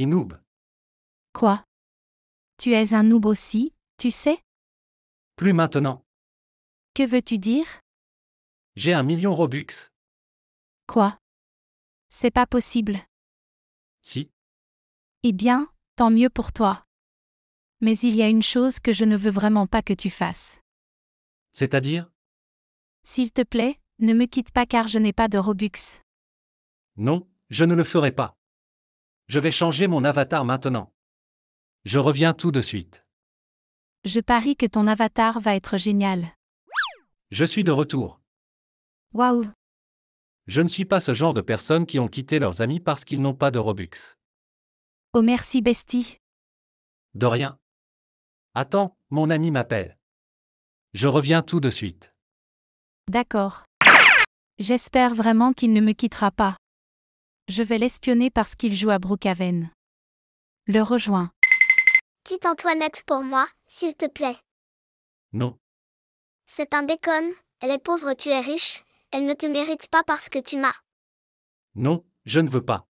et noob. Quoi Tu es un noob aussi, tu sais Plus maintenant. Que veux-tu dire J'ai un million Robux. Quoi C'est pas possible. Si. Eh bien, tant mieux pour toi. Mais il y a une chose que je ne veux vraiment pas que tu fasses. C'est-à-dire S'il te plaît, ne me quitte pas car je n'ai pas de Robux. Non, je ne le ferai pas. Je vais changer mon avatar maintenant. Je reviens tout de suite. Je parie que ton avatar va être génial. Je suis de retour. Waouh. Je ne suis pas ce genre de personnes qui ont quitté leurs amis parce qu'ils n'ont pas de Robux. Oh merci bestie. De rien. Attends, mon ami m'appelle. Je reviens tout de suite. D'accord. J'espère vraiment qu'il ne me quittera pas. Je vais l'espionner parce qu'il joue à Brookhaven. Le rejoins. Quitte Antoinette pour moi, s'il te plaît. Non. C'est un déconne, elle est pauvre, tu es riche, elle ne te mérite pas parce que tu m'as. Non, je ne veux pas.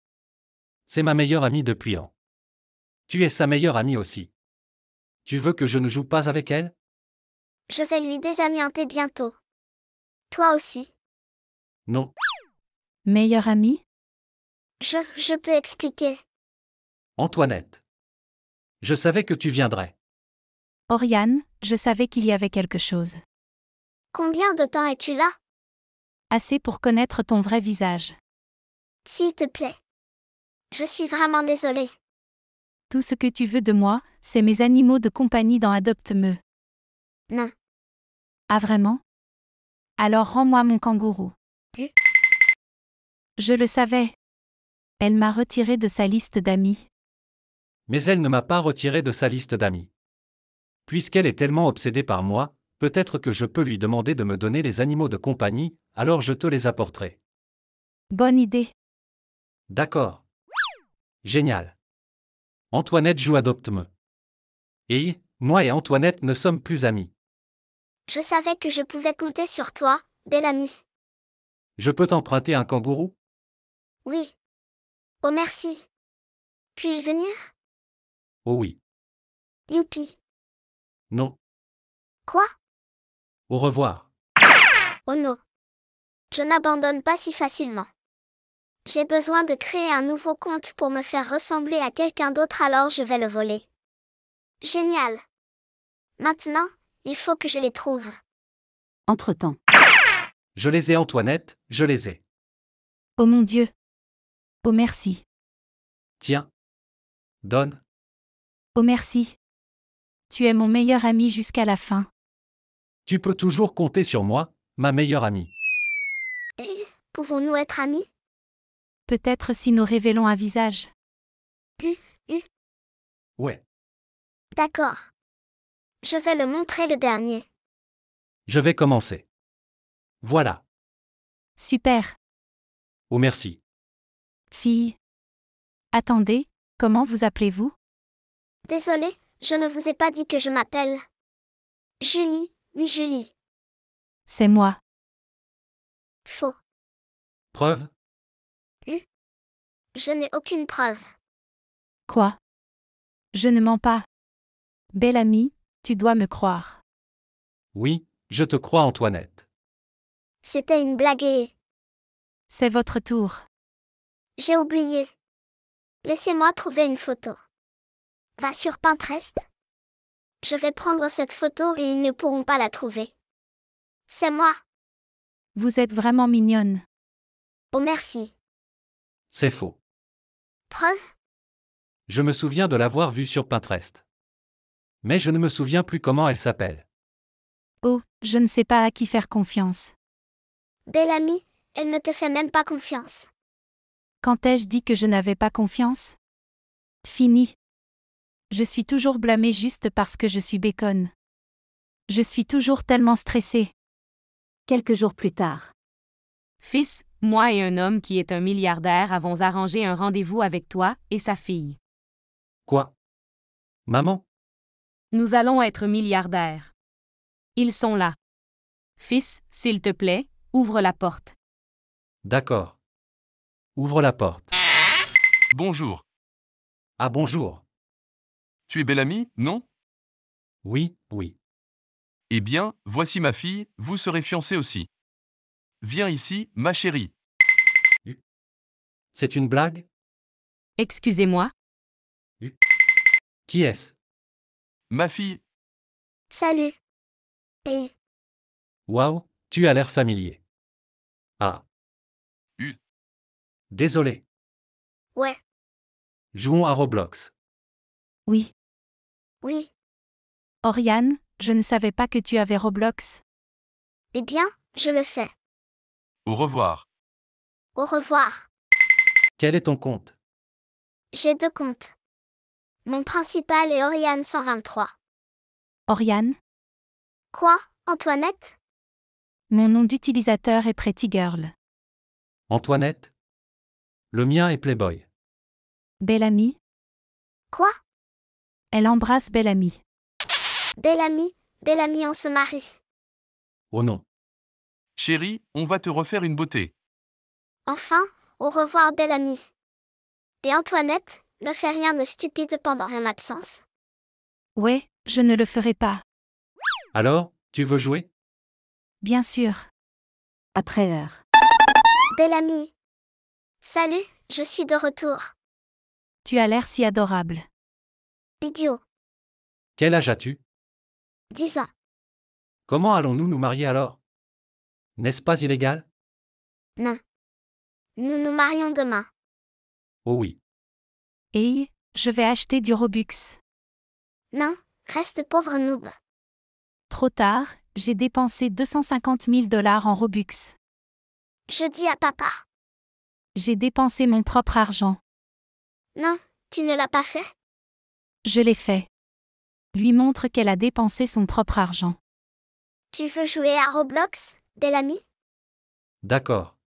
C'est ma meilleure amie depuis an. Tu es sa meilleure amie aussi. Tu veux que je ne joue pas avec elle Je vais lui désamianter bientôt. Toi aussi Non. Meilleure amie je, je peux expliquer. Antoinette. Je savais que tu viendrais. Oriane, je savais qu'il y avait quelque chose. Combien de temps es-tu là Assez pour connaître ton vrai visage. S'il te plaît. Je suis vraiment désolée. Tout ce que tu veux de moi, c'est mes animaux de compagnie dans Adopte-me. Non. Ah vraiment Alors rends-moi mon kangourou. Hein? Je le savais, elle m'a retiré de sa liste d'amis. Mais elle ne m'a pas retiré de sa liste d'amis. Puisqu'elle est tellement obsédée par moi, peut-être que je peux lui demander de me donner les animaux de compagnie, alors je te les apporterai. Bonne idée. D'accord. Génial. Antoinette joue Adopte-me. Et, moi et Antoinette ne sommes plus amis. Je savais que je pouvais compter sur toi, belle amie. Je peux t'emprunter un kangourou Oui. Oh merci. Puis-je venir Oh oui. Youpi. Non. Quoi Au revoir. Oh non. Je n'abandonne pas si facilement. J'ai besoin de créer un nouveau compte pour me faire ressembler à quelqu'un d'autre alors je vais le voler. Génial. Maintenant, il faut que je les trouve. Entre-temps. Je les ai Antoinette, je les ai. Oh mon Dieu. Oh merci. Tiens. Donne. Oh merci. Tu es mon meilleur ami jusqu'à la fin. Tu peux toujours compter sur moi, ma meilleure amie. Pouvons-nous être amis Peut-être si nous révélons un visage. Hum, hum. Ouais. D'accord. Je vais le montrer le dernier. Je vais commencer. Voilà. Super. Oh merci. Fille. Attendez, comment vous appelez-vous Désolée, je ne vous ai pas dit que je m'appelle. Julie, oui Julie. C'est moi. Faux. Preuve hm? Je n'ai aucune preuve. Quoi Je ne mens pas. Belle amie, tu dois me croire. Oui, je te crois Antoinette. C'était une blague C'est votre tour. J'ai oublié. Laissez-moi trouver une photo. Va sur Pinterest. Je vais prendre cette photo et ils ne pourront pas la trouver. C'est moi. Vous êtes vraiment mignonne. Oh merci. C'est faux. Preuve Je me souviens de l'avoir vue sur Pinterest. Mais je ne me souviens plus comment elle s'appelle. Oh, je ne sais pas à qui faire confiance. Belle amie, elle ne te fait même pas confiance. Quand ai-je dit que je n'avais pas confiance Fini. Je suis toujours blâmé juste parce que je suis bacon. Je suis toujours tellement stressé. Quelques jours plus tard. Fils, moi et un homme qui est un milliardaire avons arrangé un rendez-vous avec toi et sa fille. Quoi Maman Nous allons être milliardaires. Ils sont là. Fils, s'il te plaît, ouvre la porte. D'accord. Ouvre la porte. Bonjour. Ah bonjour. Tu es belle amie, non Oui, oui. Eh bien, voici ma fille, vous serez fiancée aussi. Viens ici, ma chérie. C'est une blague Excusez-moi, Qui est-ce Ma fille, Salut. Wow, Waouh, tu as l'air familier. Ah, Désolé. Ouais. Jouons à Roblox. Oui. Oui. Oriane, je ne savais pas que tu avais Roblox. Eh bien, je le fais. Au revoir. Au revoir. Quel est ton compte J'ai deux comptes. Mon principal est Oriane 123. Oriane Quoi, Antoinette Mon nom d'utilisateur est Pretty Girl. Antoinette le mien est Playboy. Belle amie Quoi Elle embrasse Belle amie. Belle amie, Belle amie, on se marie. Oh non. Chérie, on va te refaire une beauté. Enfin, au revoir, Belle amie. Et Antoinette, ne fais rien de stupide pendant mon absence. Ouais, je ne le ferai pas. Alors, tu veux jouer Bien sûr. Après heure. Belle amie, Salut, je suis de retour. Tu as l'air si adorable. Idiot. Quel âge as-tu 10 ans. Comment allons-nous nous marier alors N'est-ce pas illégal Non. Nous nous marions demain. Oh oui. Et je vais acheter du Robux. Non, reste pauvre noob. Trop tard, j'ai dépensé 250 000 dollars en Robux. Je dis à papa. J'ai dépensé mon propre argent. Non, tu ne l'as pas fait Je l'ai fait. Lui montre qu'elle a dépensé son propre argent. Tu veux jouer à Roblox, Bellamy D'accord.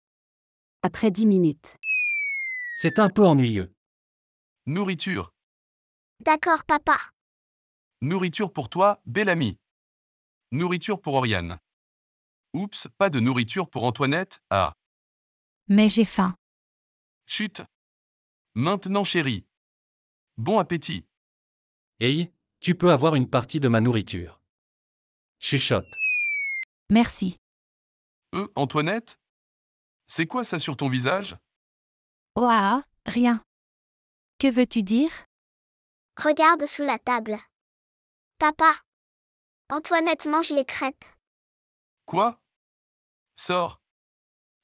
Après dix minutes. C'est un peu ennuyeux. Nourriture. D'accord, papa. Nourriture pour toi, Bellamy. Nourriture pour Oriane. Oups, pas de nourriture pour Antoinette, ah. Mais j'ai faim. Chut. Maintenant chérie. Bon appétit. Hey, tu peux avoir une partie de ma nourriture. Chuchote. Merci. Euh, Antoinette C'est quoi ça sur ton visage Ouah, rien. Que veux-tu dire Regarde sous la table. Papa. Antoinette mange les crêpes. Quoi Sors.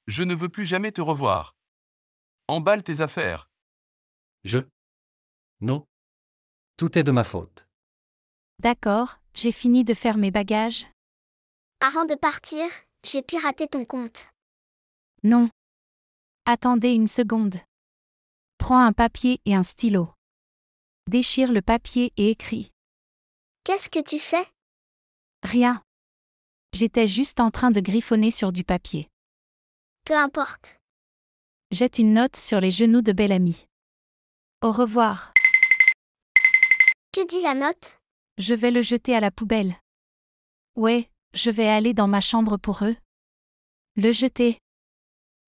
Je ne veux plus jamais te revoir. Emballe tes affaires. Je. Non. Tout est de ma faute. D'accord, j'ai fini de faire mes bagages. Avant de partir, j'ai piraté ton compte. Non. Attendez une seconde. Prends un papier et un stylo. Déchire le papier et écris. Qu'est-ce que tu fais Rien. J'étais juste en train de griffonner sur du papier. Peu importe jette une note sur les genoux de Amie. Au revoir. Que dit la note Je vais le jeter à la poubelle. Ouais, je vais aller dans ma chambre pour eux. Le jeter.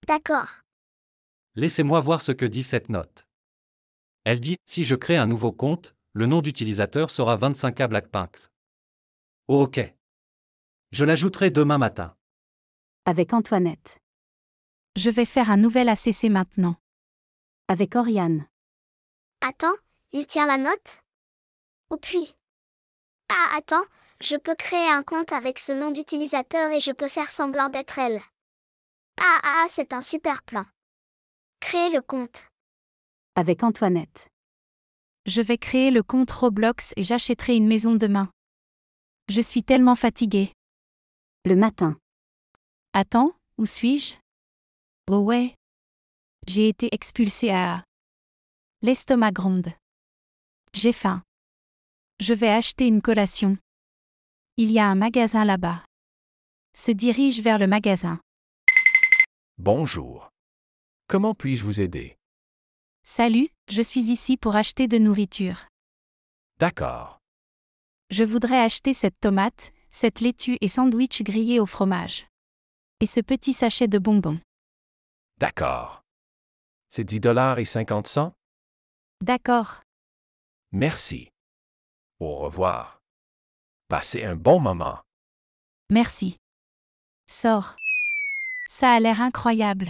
D'accord. Laissez-moi voir ce que dit cette note. Elle dit Si je crée un nouveau compte, le nom d'utilisateur sera 25 a Blackpinks. Oh, ok. Je l'ajouterai demain matin. Avec Antoinette. Je vais faire un nouvel ACC maintenant. Avec Oriane. Attends, il tient la note Ou puis Ah, attends, je peux créer un compte avec ce nom d'utilisateur et je peux faire semblant d'être elle. Ah, ah, c'est un super plan. Créer le compte. Avec Antoinette. Je vais créer le compte Roblox et j'achèterai une maison demain. Je suis tellement fatiguée. Le matin. Attends, où suis-je Oh ouais. J'ai été expulsé à. L'estomac gronde. J'ai faim. Je vais acheter une collation. Il y a un magasin là-bas. Se dirige vers le magasin. Bonjour. Comment puis-je vous aider Salut, je suis ici pour acheter de nourriture. D'accord. Je voudrais acheter cette tomate, cette laitue et sandwich grillé au fromage. Et ce petit sachet de bonbons. D'accord. C'est 10 dollars et 50 cents? D'accord. Merci. Au revoir. Passez un bon moment. Merci. Sors. Ça a l'air incroyable.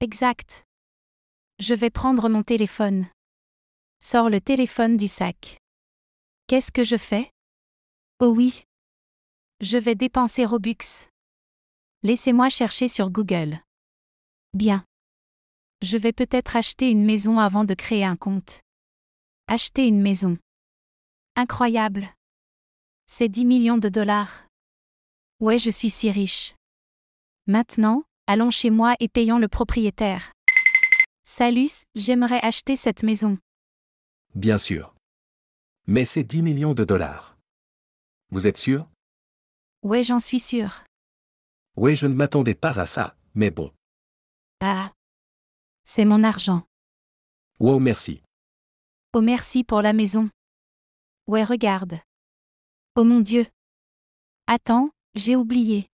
Exact. Je vais prendre mon téléphone. Sors le téléphone du sac. Qu'est-ce que je fais Oh oui. Je vais dépenser Robux. Laissez-moi chercher sur Google. Bien. Je vais peut-être acheter une maison avant de créer un compte. Acheter une maison. Incroyable. C'est 10 millions de dollars. Ouais, je suis si riche. Maintenant, allons chez moi et payons le propriétaire. Salut, j'aimerais acheter cette maison. Bien sûr. Mais c'est 10 millions de dollars. Vous êtes sûr Ouais, j'en suis sûr. Ouais, je ne m'attendais pas à ça, mais bon. Ah. C'est mon argent. Wow, merci. Oh, merci pour la maison. Ouais, regarde. Oh mon Dieu. Attends, j'ai oublié.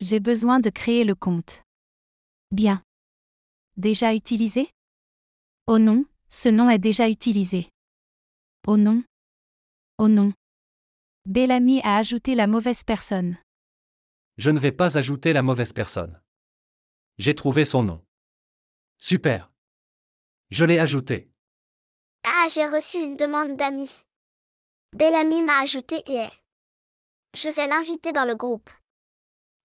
J'ai besoin de créer le compte. Bien. Déjà utilisé Oh non, ce nom est déjà utilisé. Oh non. Oh non. Bellamy a ajouté la mauvaise personne. Je ne vais pas ajouter la mauvaise personne. J'ai trouvé son nom. Super. Je l'ai ajouté. Ah, j'ai reçu une demande d'amis. Bellamy m'a ajouté hier. Je vais l'inviter dans le groupe.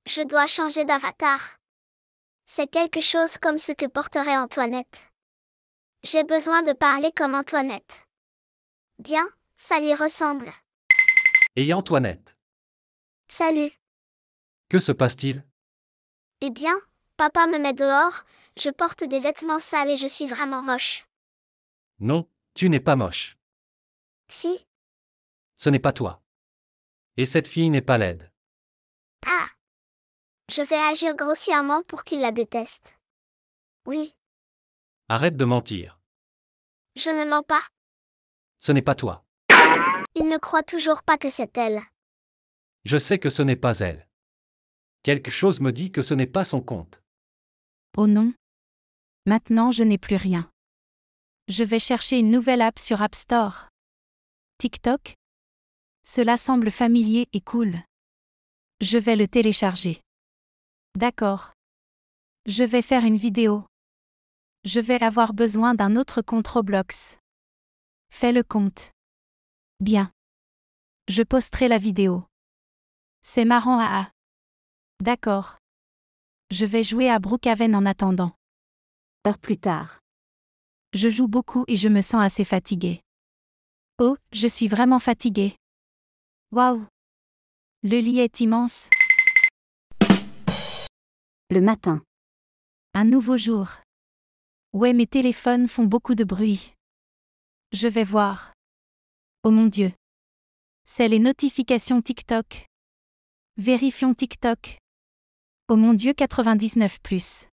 Je dois changer d'avatar. C'est quelque chose comme ce que porterait Antoinette. J'ai besoin de parler comme Antoinette. Bien, ça lui ressemble. Et Antoinette Salut. Que se passe-t-il Eh bien, Papa me met dehors, je porte des vêtements sales et je suis vraiment moche. Non, tu n'es pas moche. Si. Ce n'est pas toi. Et cette fille n'est pas laide. Ah. Je vais agir grossièrement pour qu'il la déteste. Oui. Arrête de mentir. Je ne mens pas. Ce n'est pas toi. Il ne croit toujours pas que c'est elle. Je sais que ce n'est pas elle. Quelque chose me dit que ce n'est pas son compte. Oh non. Maintenant je n'ai plus rien. Je vais chercher une nouvelle app sur App Store. TikTok Cela semble familier et cool. Je vais le télécharger. D'accord. Je vais faire une vidéo. Je vais avoir besoin d'un autre compte Roblox. Fais le compte. Bien. Je posterai la vidéo. C'est marrant à ah, ah. D'accord. Je vais jouer à Brookhaven en attendant. Heure plus tard. Je joue beaucoup et je me sens assez fatiguée. Oh, je suis vraiment fatiguée. Waouh. Le lit est immense. Le matin. Un nouveau jour. Ouais, mes téléphones font beaucoup de bruit. Je vais voir. Oh mon Dieu. C'est les notifications TikTok. Vérifions TikTok. Oh mon Dieu 99 ⁇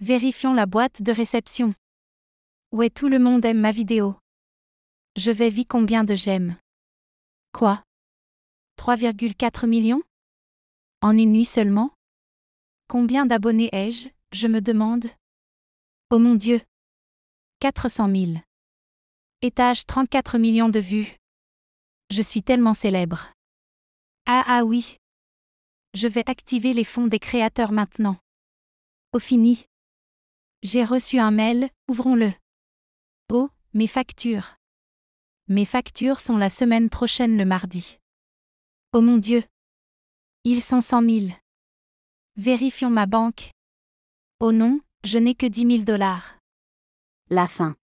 Vérifions la boîte de réception. Ouais tout le monde aime ma vidéo. Je vais voir combien de j'aime. Quoi 3,4 millions En une nuit seulement Combien d'abonnés ai-je, je me demande Oh mon Dieu 400 000. Étage 34 millions de vues. Je suis tellement célèbre. Ah ah oui. Je vais activer les fonds des créateurs maintenant. Au fini. J'ai reçu un mail, ouvrons-le. Oh, mes factures. Mes factures sont la semaine prochaine le mardi. Oh mon Dieu. Ils sont cent mille. Vérifions ma banque. Oh non, je n'ai que 10 000 dollars. La fin.